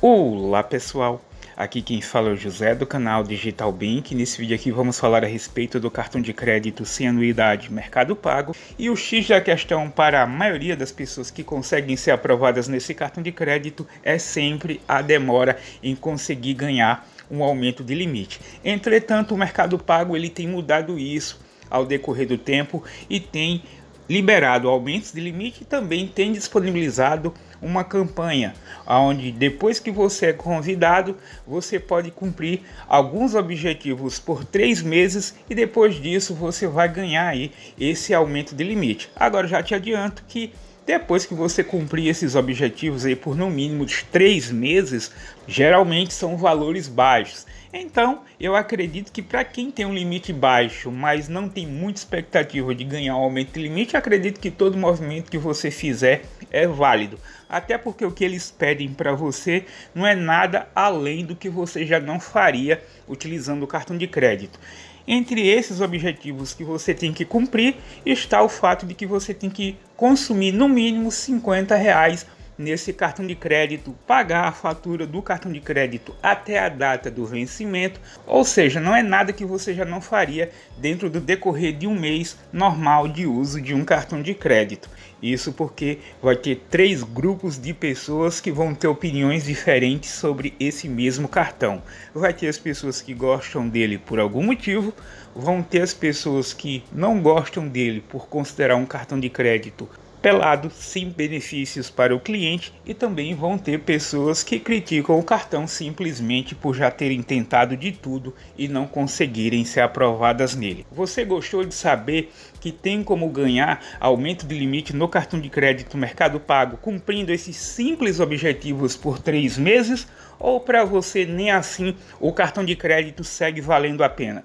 Olá pessoal, aqui quem fala é o José do canal Digital Bank. Nesse vídeo aqui vamos falar a respeito do cartão de crédito sem anuidade Mercado Pago e o X da questão para a maioria das pessoas que conseguem ser aprovadas nesse cartão de crédito é sempre a demora em conseguir ganhar um aumento de limite. Entretanto, o Mercado Pago ele tem mudado isso ao decorrer do tempo e tem liberado aumentos de limite, também tem disponibilizado uma campanha onde depois que você é convidado, você pode cumprir alguns objetivos por três meses e depois disso você vai ganhar aí esse aumento de limite. Agora já te adianto que depois que você cumprir esses objetivos aí por no mínimo de três meses, geralmente são valores baixos. Então, eu acredito que para quem tem um limite baixo, mas não tem muita expectativa de ganhar um aumento de limite, acredito que todo movimento que você fizer é válido. Até porque o que eles pedem para você não é nada além do que você já não faria utilizando o cartão de crédito. Entre esses objetivos que você tem que cumprir está o fato de que você tem que consumir no mínimo 50 reais nesse cartão de crédito, pagar a fatura do cartão de crédito até a data do vencimento, ou seja, não é nada que você já não faria dentro do decorrer de um mês normal de uso de um cartão de crédito. Isso porque vai ter três grupos de pessoas que vão ter opiniões diferentes sobre esse mesmo cartão. Vai ter as pessoas que gostam dele por algum motivo, vão ter as pessoas que não gostam dele por considerar um cartão de crédito pelado, sem benefícios para o cliente, e também vão ter pessoas que criticam o cartão simplesmente por já terem tentado de tudo e não conseguirem ser aprovadas nele. Você gostou de saber que tem como ganhar aumento de limite no cartão de crédito Mercado Pago cumprindo esses simples objetivos por três meses? Ou para você nem assim o cartão de crédito segue valendo a pena?